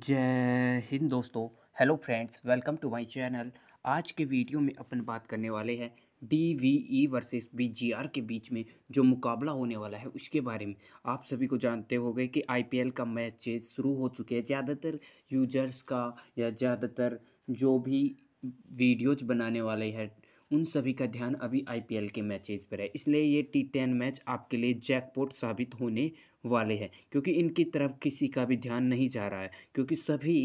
जय हिंद दोस्तों hello friends welcome to my channel आज के वीडियो में अपन बात करने वाले हैं D V E versus B G R के बीच में जो मुकाबला होने वाला है उसके बारे में आप सभी को जानते हो कि आई पी एल का मैच शुरू हो चुके हैं ज़्यादातर यूजर्स का या ज़्यादातर जो भी वीडियोज बनाने वाले हैं उन सभी का ध्यान अभी आईपीएल के मैचेज पर है इसलिए ये टी टेन मैच आपके लिए जैकपॉट साबित होने वाले हैं क्योंकि इनकी तरफ किसी का भी ध्यान नहीं जा रहा है क्योंकि सभी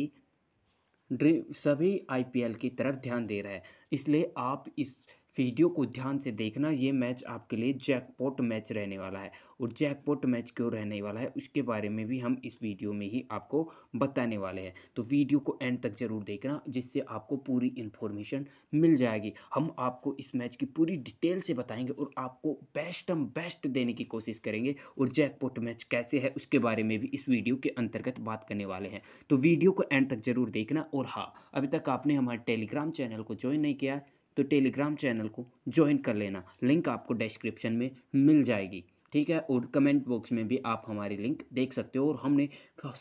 ड्री सभी आईपीएल की तरफ ध्यान दे रहा है इसलिए आप इस वीडियो को ध्यान से देखना ये मैच आपके लिए जैकपॉट मैच रहने वाला है और जैकपॉट मैच क्यों रहने वाला है उसके बारे में भी हम इस वीडियो में ही आपको बताने वाले हैं तो वीडियो को एंड तक ज़रूर देखना जिससे आपको पूरी इन्फॉर्मेशन मिल जाएगी हम आपको इस मैच की पूरी डिटेल से बताएंगे और आपको बेस्ट हम बेस्ट देने की कोशिश करेंगे और जैकपॉट मैच कैसे है उसके बारे में भी इस वीडियो के अंतर्गत बात करने वाले हैं तो वीडियो को एंड तक ज़रूर देखना और हाँ अभी तक आपने हमारे टेलीग्राम चैनल को ज्वाइन नहीं किया तो टेलीग्राम चैनल को ज्वाइन कर लेना लिंक आपको डिस्क्रिप्शन में मिल जाएगी ठीक है और कमेंट बॉक्स में भी आप हमारी लिंक देख सकते हो और हमने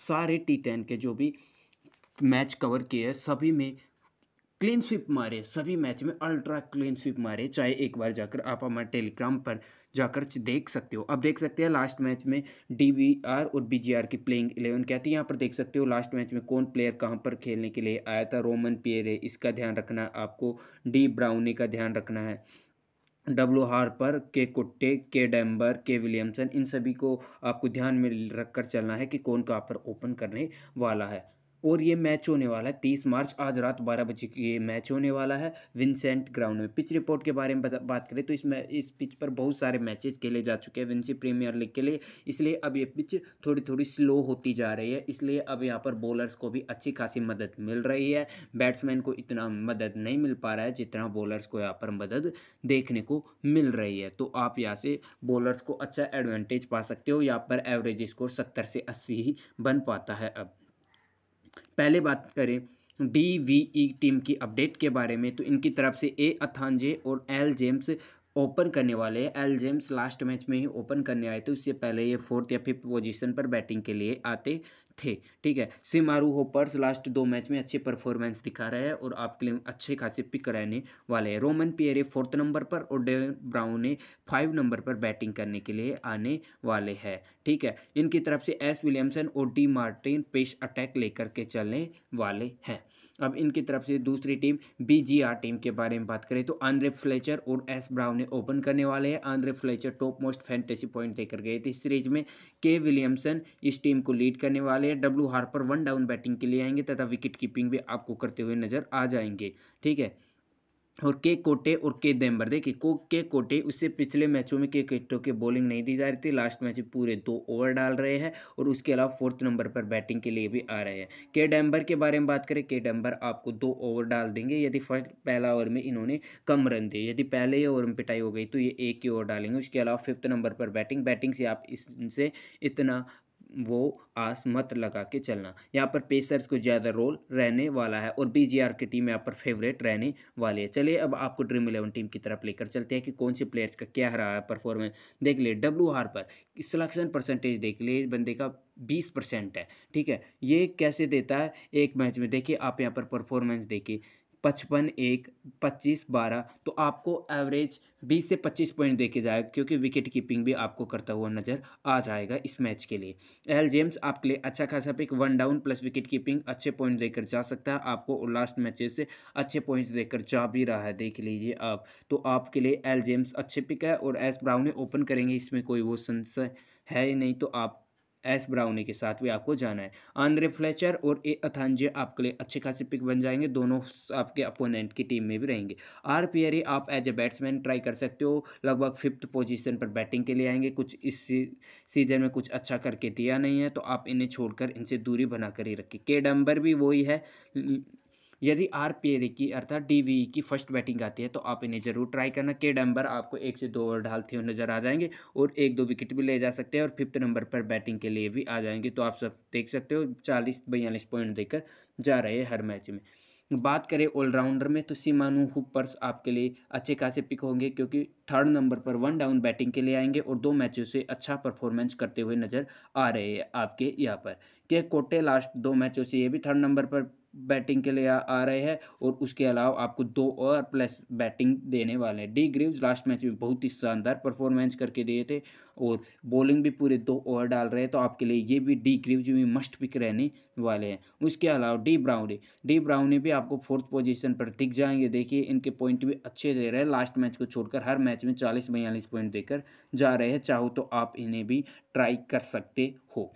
सारे टी टेन के जो भी मैच कवर किए हैं सभी में क्लीन स्वीप मारे सभी मैच में अल्ट्रा क्लीन स्वीप मारे चाहे एक बार जाकर आप हमारे टेलीग्राम पर जाकर देख सकते हो अब देख सकते हैं लास्ट मैच में डीवीआर और बीजीआर की प्लेइंग इलेवन क्या थी यहाँ पर देख सकते हो लास्ट मैच में कौन प्लेयर कहाँ पर खेलने के लिए आया था रोमन पियर है इसका ध्यान रखना है आपको डी ब्राउनी का ध्यान रखना है डब्लू हार्पर के कुट्टे के डैम्बर के विलियमसन इन सभी को आपको ध्यान में रखकर चलना है कि कौन कहाँ पर ओपन करने वाला है और ये मैच होने वाला है तीस मार्च आज रात बारह बजे ये मैच होने वाला है विंसेंट ग्राउंड में पिच रिपोर्ट के बारे में बात करें तो इस इस पिच पर बहुत सारे मैचेस खेले जा चुके हैं विंसी प्रीमियर लीग के लिए इसलिए अब ये पिच थोड़ी थोड़ी स्लो होती जा रही है इसलिए अब यहाँ पर बॉलर्स को भी अच्छी खासी मदद मिल रही है बैट्समैन को इतना मदद नहीं मिल पा रहा है जितना बॉलर्स को यहाँ पर मदद देखने को मिल रही है तो आप यहाँ से बॉलर्स को अच्छा एडवांटेज पा सकते हो यहाँ पर एवरेज स्कोर सत्तर से अस्सी ही बन पाता है अब पहले बात करें डी वी ई टीम की अपडेट के बारे में तो इनकी तरफ से ए अथानजे और एल जेम्स ओपन करने वाले हैं एल जेम्स लास्ट मैच में ही ओपन करने आए थे उससे पहले ये फोर्थ या फिफ्थ पोजीशन पर बैटिंग के लिए आते थे ठीक है सिमारू होपर्स लास्ट दो मैच में अच्छे परफॉर्मेंस दिखा रहे हैं और आपके लिए अच्छे खासे पिक रहने वाले हैं रोमन पियरे फोर्थ नंबर पर और डेविन ब्राउन ने फाइव नंबर पर बैटिंग करने के लिए आने वाले हैं ठीक है इनकी तरफ से एस विलियमसन और डी मार्टिन पेश अटैक लेकर के चलने वाले हैं अब इनकी तरफ से दूसरी टीम बी टीम के बारे में बात करें तो आंद्रे फ्लेचर और एस ब्राउन ने ओपन करने वाले हैं Andre Fletcher top most fantasy point देकर गए थे इस सीरीज में के विलियमसन इस टीम को लीड करने वाले player W Harper one down batting के लिए आएंगे तथा विकेट कीपिंग भी आपको करते हुए नजर आ जाएंगे ठीक है और के कोटे और के देम्बर देखिए को के कोटे उससे पिछले मैचों में के कोटो के बॉलिंग नहीं दी जा रही थी लास्ट मैच में पूरे दो ओवर डाल रहे हैं और उसके अलावा फोर्थ नंबर पर बैटिंग के लिए भी आ रहे हैं के डैम्बर के बारे में बात करें के डैम्बर आपको दो ओवर डाल देंगे यदि फर्स्ट पहला ओवर में इन्होंने कम रन दिए यदि पहले ही ओवर में पिटाई हो गई तो ये एक ही ओवर डालेंगे उसके अलावा फिफ्थ नंबर पर बैटिंग बैटिंग से आप इससे इतना वो आस मत लगा के चलना यहाँ पर पेसर्स को ज़्यादा रोल रहने वाला है और बी की टीम यहाँ पर फेवरेट रहने वाली है चलिए अब आपको ड्रीम इलेवन टीम की तरफ लेकर चलते हैं कि कौन से प्लेयर्स का क्या रहा है परफॉर्मेंस देख लिए डब्ल्यू हार पर सिलेक्शन परसेंटेज देख लिए बंदे का बीस परसेंट है ठीक है ये कैसे देता है एक मैच में देखिए आप यहाँ पर परफॉर्मेंस देखिए पचपन एक पच्चीस बारह तो आपको एवरेज बीस से पच्चीस पॉइंट देके जाएगा क्योंकि विकेट कीपिंग भी आपको करता हुआ नज़र आ जाएगा इस मैच के लिए एल जेम्स आपके लिए अच्छा खासा pick one down plus wicket keeping अच्छे पॉइंट देकर जा सकता है आपको लास्ट मैचेस से अच्छे पॉइंट्स देकर जा भी रहा है देख लीजिए आप तो आपके लिए एल जेम्स अच्छे पिक है और एस ब्राउन ओपन करेंगे इसमें कोई वो संशय है ही नहीं तो आप एस ब्राउनी के साथ भी आपको जाना है आंद्रे फ्लेचर और ए अथानजे आपके लिए अच्छे खासे पिक बन जाएंगे दोनों आपके अपोनेंट की टीम में भी रहेंगे आर पियरी आप एज ए बैट्समैन ट्राई कर सकते हो लगभग फिफ्थ पोजीशन पर बैटिंग के लिए आएंगे कुछ इस सीजन में कुछ अच्छा करके दिया नहीं है तो आप इन्हें छोड़कर इनसे दूरी बनाकर ही रखें केडम्बर भी वही है यदि आर पेरे की अर्थात डी की फर्स्ट बैटिंग आती है तो आप इन्हें जरूर ट्राई करना के डम्बर आपको एक से दो ओवर डालते हुए नजर आ जाएंगे और एक दो विकेट भी ले जा सकते हैं और फिफ्थ नंबर पर बैटिंग के लिए भी आ जाएंगे तो आप सब देख सकते हो चालीस बयालीस पॉइंट देकर जा रहे हैं हर मैच में बात करें ऑलराउंडर में तो सीमानु हुपर्स आपके लिए अच्छे खासे पिक होंगे क्योंकि थर्ड नंबर पर वन डाउन बैटिंग के लिए आएंगे और दो मैचों से अच्छा परफॉर्मेंस करते हुए नजर आ रहे हैं आपके यहाँ पर के कोटे लास्ट दो मैचों से ये भी थर्ड नंबर पर बैटिंग के लिए आ रहे हैं और उसके अलावा आपको दो और प्लस बैटिंग देने वाले हैं डी ग्रीव्स लास्ट मैच में बहुत ही शानदार परफॉर्मेंस करके दिए थे और बॉलिंग भी पूरे दो ओवर डाल रहे हैं तो आपके लिए ये भी डी ग्रीव्स भी मस्ट पिक रहने वाले हैं उसके अलावा डी ब्राउनी डी ब्राउनी भी आपको फोर्थ पोजिशन पर दिख जाएंगे देखिए इनके पॉइंट भी अच्छे दे रहे हैं लास्ट मैच को छोड़कर हर मैच में चालीस बयालीस पॉइंट देकर जा रहे हैं चाहो तो आप इन्हें भी ट्राई कर सकते हो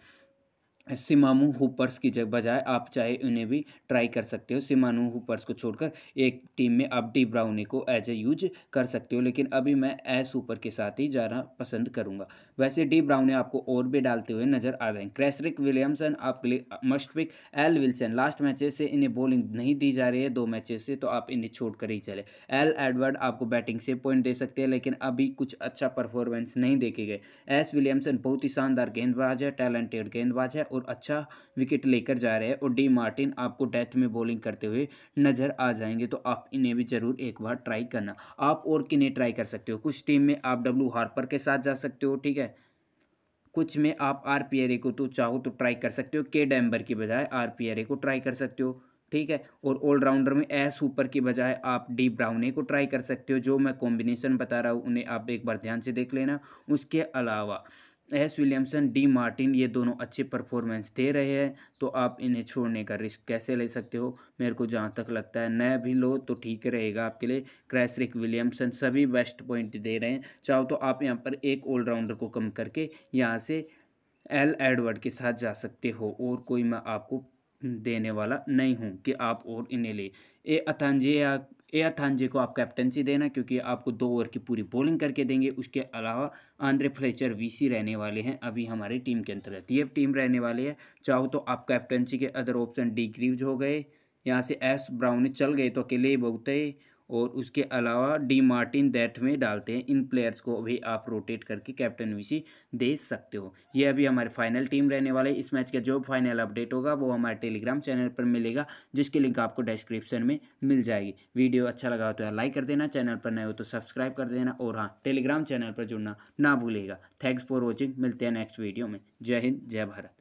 सिमामू हुपर्स की जगह बजाय आप चाहे उन्हें भी ट्राई कर सकते हो सिमानू हुपर्स को छोड़कर एक टीम में आप डी ब्राउनी को एज ए यूज कर सकते हो लेकिन अभी मैं एस हुपर के साथ ही जाना पसंद करूंगा वैसे डी ब्राउनी आपको और भी डालते हुए नजर आ जाएंगे क्रेसरिक विलियमसन आपके लिए must pick L Wilson last matches से इन्हें बॉलिंग नहीं दी जा रही है दो मैचेस से तो आप इन्हें छोड़ कर ही चले एल एडवर्ड आपको बैटिंग से पॉइंट दे सकते हैं लेकिन अभी कुछ अच्छा परफॉर्मेंस नहीं देखे गए एस विलियमसन बहुत ही शानदार गेंदबाज है टैलेंटेड गेंदबाज है और अच्छा विकेट लेकर जा रहे हैं और डी मार्टिन आपको डेथ में बॉलिंग करते हुए नज़र आ जाएंगे तो आप इन्हें भी ज़रूर एक बार ट्राई करना आप और किन्हें ट्राई कर सकते हो कुछ टीम में आप डब्ल्यू हार्पर के साथ जा सकते हो ठीक है कुछ में आप आर पी आर ए को तो चाहो तो ट्राई कर सकते हो के डैम्बर की बजाय आर पी आर ए को ट्राई कर सकते हो ठीक है और ऑलराउंडर में एस ऊपर की बजाय आप डी ब्राउने को ट्राई कर सकते हो जो मैं कॉम्बिनेशन बता रहा हूँ उन्हें आप एक बार ध्यान से देख लेना उसके अलावा एस विलियमसन डी मार्टिन ये दोनों अच्छे परफॉर्मेंस दे रहे हैं तो आप इन्हें छोड़ने का रिस्क कैसे ले सकते हो मेरे को जहाँ तक लगता है नया भी लो तो ठीक रहेगा आपके लिए क्रैसरिक विलियमसन सभी बेस्ट पॉइंट दे रहे हैं चाहो तो आप यहाँ पर एक ऑलराउंडर को कम करके यहाँ से एल एडवर्ड के साथ जा सकते हो और कोई मैं आपको देने वाला नहीं हूँ कि आप और इन्हें ले ए अतंजिया आर थानजे को आप कैप्टनसी देना क्योंकि आपको दो ओवर की पूरी बॉलिंग करके देंगे उसके अलावा आंद्रे फ्लेचर वीसी रहने वाले हैं अभी हमारी टीम के अंतर्गत ये टीम रहने वाले हैं चाहो तो आप कैप्टनसी के अदर ऑप्शन डी ग्रीव्ज हो गए यहाँ से एस ब्राउन चल गए तो अकेले ही बहुत और उसके अलावा डी मार्टिन डेथ में डालते हैं इन प्लेयर्स को भी आप रोटेट करके कैप्टन विशी दे सकते हो ये अभी हमारे फाइनल टीम रहने वाले इस मैच का जो फाइनल अपडेट होगा वो हमारे टेलीग्राम चैनल पर मिलेगा जिसकी लिंक आपको डिस्क्रिप्शन में मिल जाएगी वीडियो अच्छा लगा हो तो लाइक कर देना चैनल पर नए हो तो सब्सक्राइब कर देना और हाँ टेलीग्राम चैनल पर जुड़ना ना भूलेगा थैंक्स फॉर वॉचिंग मिलते हैं नेक्स्ट वीडियो में जय हिंद जय भारत